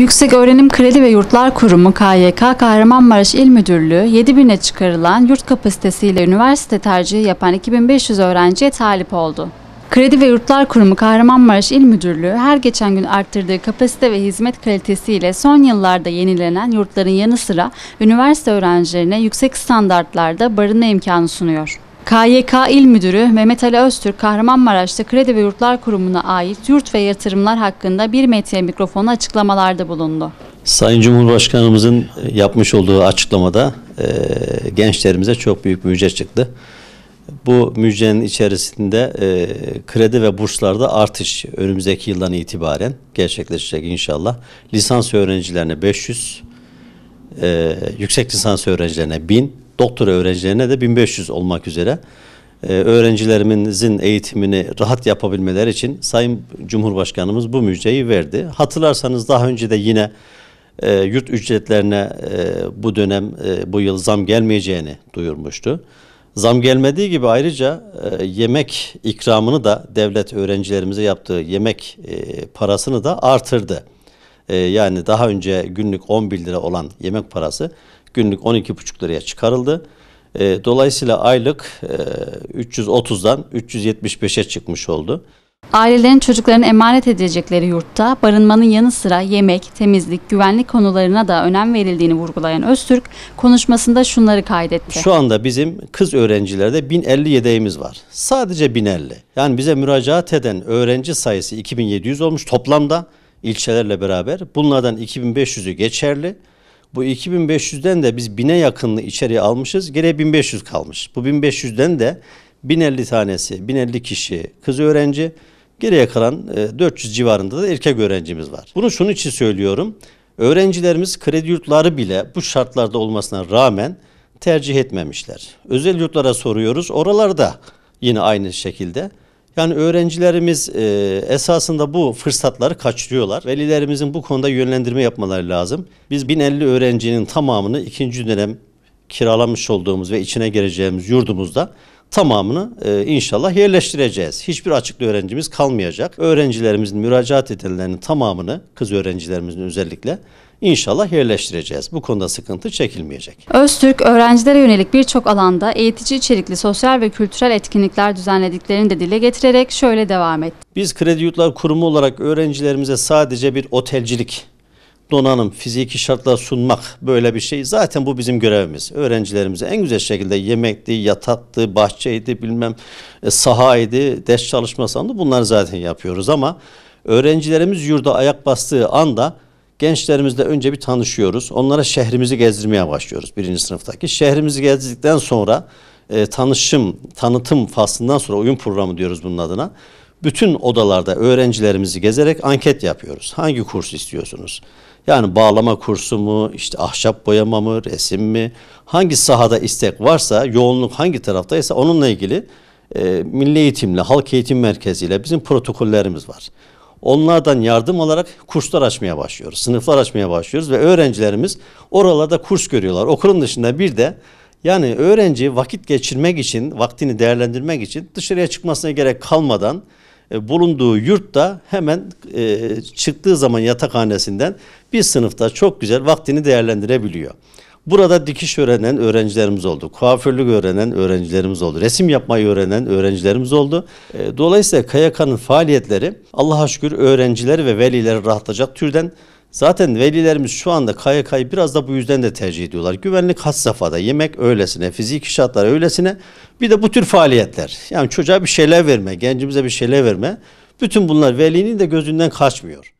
Yüksek Öğrenim Kredi ve Yurtlar Kurumu KYK Kahramanmaraş İl Müdürlüğü 7000'e çıkarılan yurt kapasitesiyle üniversite tercihi yapan 2500 öğrenciye talip oldu. Kredi ve Yurtlar Kurumu Kahramanmaraş İl Müdürlüğü her geçen gün arttırdığı kapasite ve hizmet kalitesiyle son yıllarda yenilenen yurtların yanı sıra üniversite öğrencilerine yüksek standartlarda barınma imkanı sunuyor. KYK İl Müdürü Mehmet Ali Öztürk, Kahramanmaraş'ta Kredi ve Yurtlar Kurumu'na ait yurt ve yatırımlar hakkında bir metre mikrofonu açıklamalarda bulundu. Sayın Cumhurbaşkanımızın e, yapmış olduğu açıklamada e, gençlerimize çok büyük müjde çıktı. Bu müjdenin içerisinde e, kredi ve burslarda artış önümüzdeki yıldan itibaren gerçekleşecek inşallah. Lisans öğrencilerine 500, e, yüksek lisans öğrencilerine 1000, doktora öğrencilerine de 1500 olmak üzere e, öğrencilerimizin eğitimini rahat yapabilmeleri için Sayın Cumhurbaşkanımız bu müjdeyi verdi. Hatırlarsanız daha önce de yine e, yurt ücretlerine e, bu dönem e, bu yıl zam gelmeyeceğini duyurmuştu. Zam gelmediği gibi ayrıca e, yemek ikramını da devlet öğrencilerimize yaptığı yemek e, parasını da artırdı. E, yani daha önce günlük 11 lira olan yemek parası günlük 12,5 liraya çıkarıldı. E, dolayısıyla aylık e, 330'dan 375'e çıkmış oldu. Ailelerin çocuklarını emanet edilecekleri yurtta barınmanın yanı sıra yemek, temizlik, güvenlik konularına da önem verildiğini vurgulayan Öztürk konuşmasında şunları kaydetti. Şu anda bizim kız öğrencilerde 1050 yedeğimiz var. Sadece 1050. Yani bize müracaat eden öğrenci sayısı 2700 olmuş toplamda ilçelerle beraber. Bunlardan 2500'ü geçerli. Bu 2500'den de biz 1000'e yakınını içeriye almışız. Geriye 1500 kalmış. Bu 1500'den de 1050 tanesi, 1050 kişi kız öğrenci. Geriye kalan 400 e, civarında da erkek öğrencimiz var. Bunu şunun için söylüyorum. Öğrencilerimiz kredi yurtları bile bu şartlarda olmasına rağmen tercih etmemişler. Özel yurtlara soruyoruz. Oralarda yine aynı şekilde yani öğrencilerimiz e, esasında bu fırsatları kaçırıyorlar. Velilerimizin bu konuda yönlendirme yapmaları lazım. Biz 1050 öğrencinin tamamını ikinci dönem kiralamış olduğumuz ve içine gireceğimiz yurdumuzda tamamını e, inşallah yerleştireceğiz. Hiçbir açıklı öğrencimiz kalmayacak. Öğrencilerimizin müracaat edenlerinin tamamını, kız öğrencilerimizin özellikle inşallah yerleştireceğiz. Bu konuda sıkıntı çekilmeyecek. Öztürk öğrencilere yönelik birçok alanda eğitici içerikli sosyal ve kültürel etkinlikler düzenlediklerini de dile getirerek şöyle devam etti. Biz Kredi Yurtlar Kurumu olarak öğrencilerimize sadece bir otelcilik donanım, fiziki şartlar sunmak böyle bir şey. Zaten bu bizim görevimiz. Öğrencilerimize en güzel şekilde yemekti, yataktı, bahçeydi, bilmem e, sahaydı, ders çalışması andı bunları zaten yapıyoruz ama öğrencilerimiz yurda ayak bastığı anda gençlerimizle önce bir tanışıyoruz. Onlara şehrimizi gezdirmeye başlıyoruz birinci sınıftaki. Şehrimizi gezdikten sonra e, tanışım, tanıtım faslından sonra oyun programı diyoruz bunun adına. Bütün odalarda öğrencilerimizi gezerek anket yapıyoruz. Hangi kurs istiyorsunuz? Yani bağlama kursu mu, işte ahşap boyama mı, resim mi? Hangi sahada istek varsa, yoğunluk hangi taraftaysa onunla ilgili e, milli eğitimle, halk eğitim merkeziyle bizim protokollerimiz var. Onlardan yardım alarak kurslar açmaya başlıyoruz. Sınıflar açmaya başlıyoruz ve öğrencilerimiz oralarda kurs görüyorlar. Okulun dışında bir de yani öğrenci vakit geçirmek için, vaktini değerlendirmek için dışarıya çıkmasına gerek kalmadan e, bulunduğu yurtta hemen e, çıktığı zaman yatakhanesinden bir sınıfta çok güzel vaktini değerlendirebiliyor. Burada dikiş öğrenen öğrencilerimiz oldu. Kuaförlük öğrenen öğrencilerimiz oldu. Resim yapmayı öğrenen öğrencilerimiz oldu. E, dolayısıyla KYK'nın faaliyetleri Allah'a şükür öğrencileri ve velileri rahatlayacak türden Zaten velilerimiz şu anda KYK'yı biraz da bu yüzden de tercih ediyorlar. Güvenlik has safhada, yemek öylesine, fizik şartlar öylesine. Bir de bu tür faaliyetler. Yani çocuğa bir şeyler verme, gencimize bir şeyler verme. Bütün bunlar velinin de gözünden kaçmıyor.